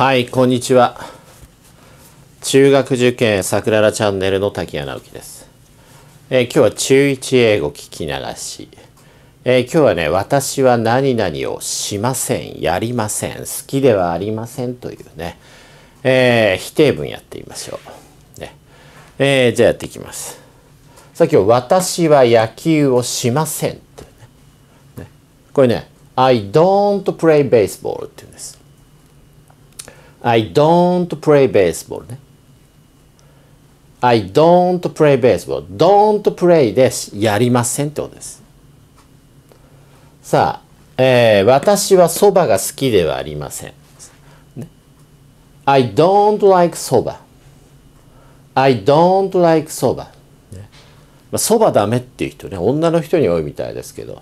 はい、こんにちは。中学受験桜らチャンネルの滝谷直樹です。えー、今日は中1英語聞き流し。えー、今日はね、私は何々をしません、やりません、好きではありませんというね、えー、否定文やってみましょう。ねえじゃあやっていきます。さあ今日、私は野球をしませんってね、ねこれね、I don't play baseball って言うんです。I don't play baseball ね。I don't play baseball. don't play です。やりませんってことです。さあ、えー、私はそばが好きではありません。ね、I don't like そば。I don't like そば。そば、ダメっていう人ね、女の人に多いみたいですけど、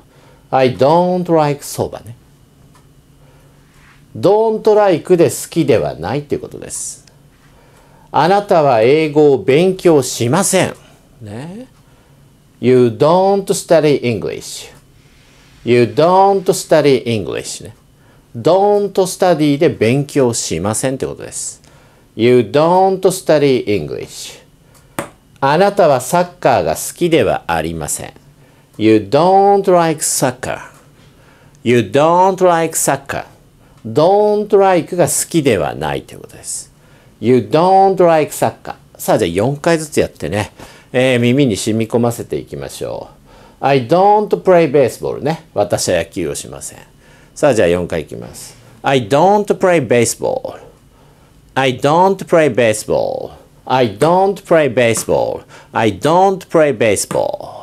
I don't like そばね。don't like で好きではないということです。あなたは英語を勉強しません。ね、you don't study English.You don't study English、ね。don't study で勉強しませんってことです。You don't study English. あなたはサッカーが好きではありません。You don't like soccer.You don't like soccer. don't like が好きではないということです。You don't like 作家。さあじゃあ4回ずつやってね、えー、耳に染み込ませていきましょう。I don't play baseball ね。私は野球をしません。さあじゃあ4回いきます。I don't play baseball. I don't play baseball. I don't play baseball. I don't play baseball.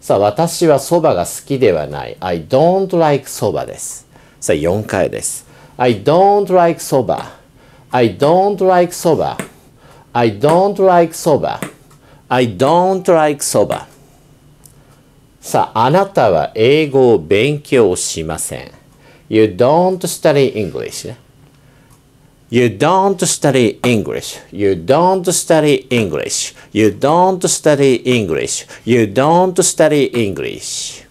さあ、私は蕎麦が好きではない。I don't like 蕎麦です。さあ、4回です。I don't like soba. I don't like soba. I don't like soba. I don't like soba. さあ、あなたは英語を勉強しません。You don't study English. You don't study English. You don't study English. You don't study English. You don't study English.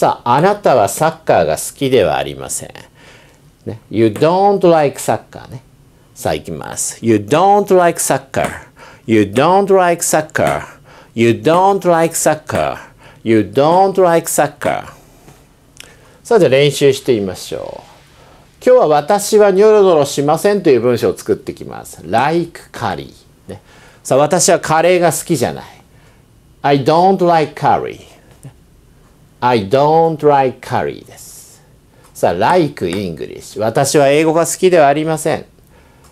さあ、あなたはサッカーが好きではありません。ね、you don't like soccer ね。さあ、いきます。You don't like soccer.You don't like soccer.You don't like soccer.You don't like soccer. さあ、じゃあ練習してみましょう。今日は私はニョロニョロしませんという文章を作ってきます。like c u r r ね、さあ、私はカレーが好きじゃない。I don't like curry. I don't like curry です。さあ、like English。私は英語が好きではありません。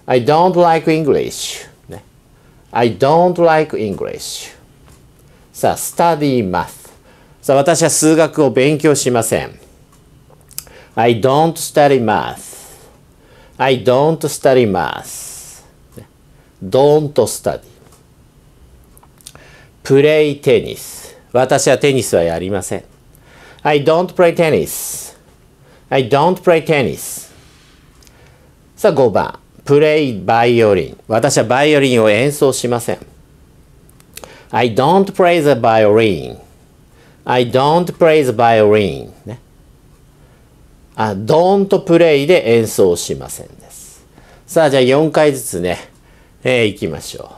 I don't like English、ね。don't like English。さあ、study math。さあ、私は数学を勉強しません。I don't study math. I don't study math. Don't study. Play tennis. 私はテニスはやりません。I don't play tennis. I don't play tennis. さあ5番。play violin. 私はバイオリンを演奏しません。I don't play the violin. I don't play the violin. ね。あ、don't play で演奏しませんです。さあじゃあ4回ずつね、えー、いきましょ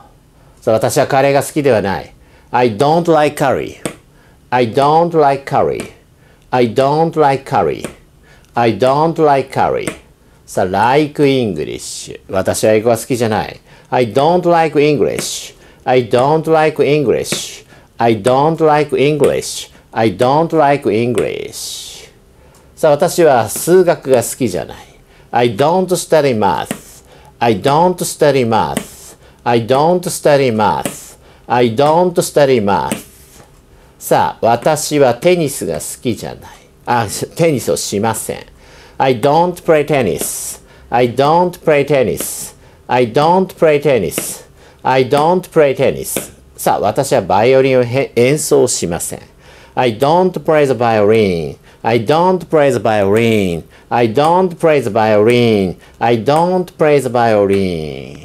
う。さあ私はカレーが好きではない。I don't like curry. I don't like curry. I don't like curry. I don't like curry. So like English. 私は英語は好きじゃない。I don't like English. I don't like English. I don't like English. I don't like English. さあ、私は数学が好きじゃない。I don't study math. I don't study math. I don't study math. I don't study math. さあ、私はテニスが好きじゃない。あ、テニスをしません。I don't play tennis.I don't play tennis.I don't play tennis.I don't play tennis. さあ、私はバイオリンを演奏しません。I don't play the violin.I don't play the violin.I don't play the violin.I don't play the violin.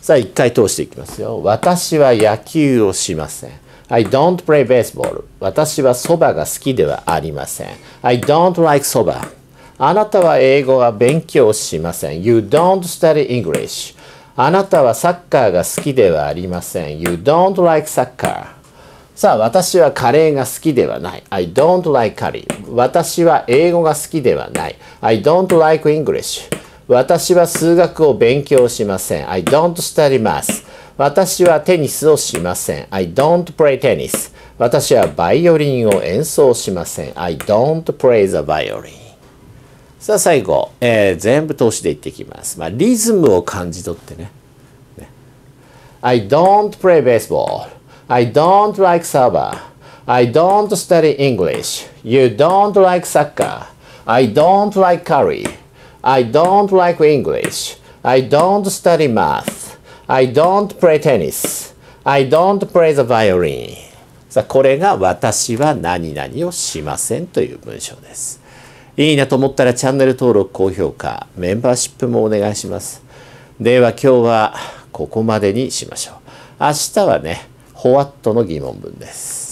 さあ、一回通していきますよ。私は野球をしません。I don't play baseball. 私はそばが好きではありません。I don't like そば。あなたは英語は勉強しません。You don't study English. あなたはサッカーが好きではありません。You don't like サッカー。さあ、私はカレーが好きではない。I don't like curry. 私は英語が好きではない。I don't like English. 私は数学を勉強しません。I don't study math. 私はテニスをしません。I don't play tennis. 私はバイオリンを演奏しません。I don't play the violin. さあ最後、えー、全部通しでいっていきます。まあ、リズムを感じ取ってね。ね I don't play baseball.I don't like server.I don't study English.You don't like soccer.I don't like curry.I don't like English.I don't study math. I don't play tennis. I don't play the violin. さあ、これが私は何々をしませんという文章です。いいなと思ったらチャンネル登録、高評価、メンバーシップもお願いします。では今日はここまでにしましょう。明日はね、ホワットの疑問文です。